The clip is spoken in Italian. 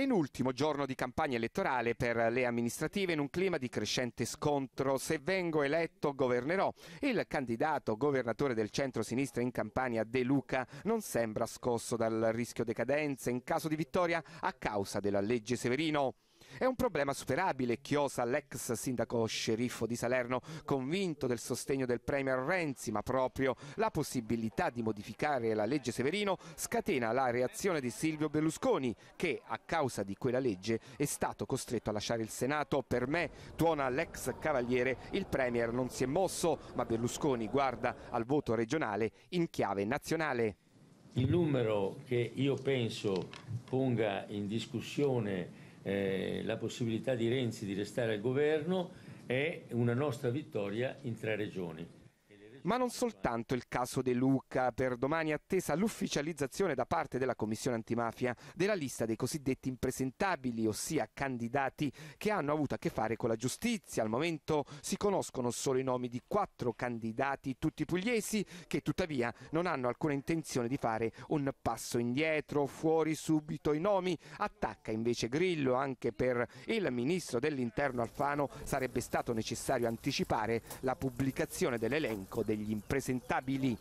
penultimo giorno di campagna elettorale per le amministrative in un clima di crescente scontro. Se vengo eletto governerò. Il candidato governatore del centro-sinistra in campagna De Luca, non sembra scosso dal rischio decadenza in caso di vittoria a causa della legge Severino. È un problema superabile, chiosa l'ex sindaco sceriffo di Salerno, convinto del sostegno del premier Renzi, ma proprio la possibilità di modificare la legge Severino scatena la reazione di Silvio Berlusconi, che a causa di quella legge è stato costretto a lasciare il Senato. Per me, tuona l'ex cavaliere, il premier non si è mosso, ma Berlusconi guarda al voto regionale in chiave nazionale. Il numero che io penso ponga in discussione eh, la possibilità di Renzi di restare al governo è una nostra vittoria in tre regioni. Ma non soltanto il caso De Luca, per domani è attesa l'ufficializzazione da parte della Commissione antimafia della lista dei cosiddetti impresentabili, ossia candidati che hanno avuto a che fare con la giustizia. Al momento si conoscono solo i nomi di quattro candidati, tutti pugliesi, che tuttavia non hanno alcuna intenzione di fare un passo indietro, fuori subito i nomi. Attacca invece Grillo anche per il ministro dell'interno Alfano sarebbe stato necessario anticipare la pubblicazione dell'elenco degli impresentabili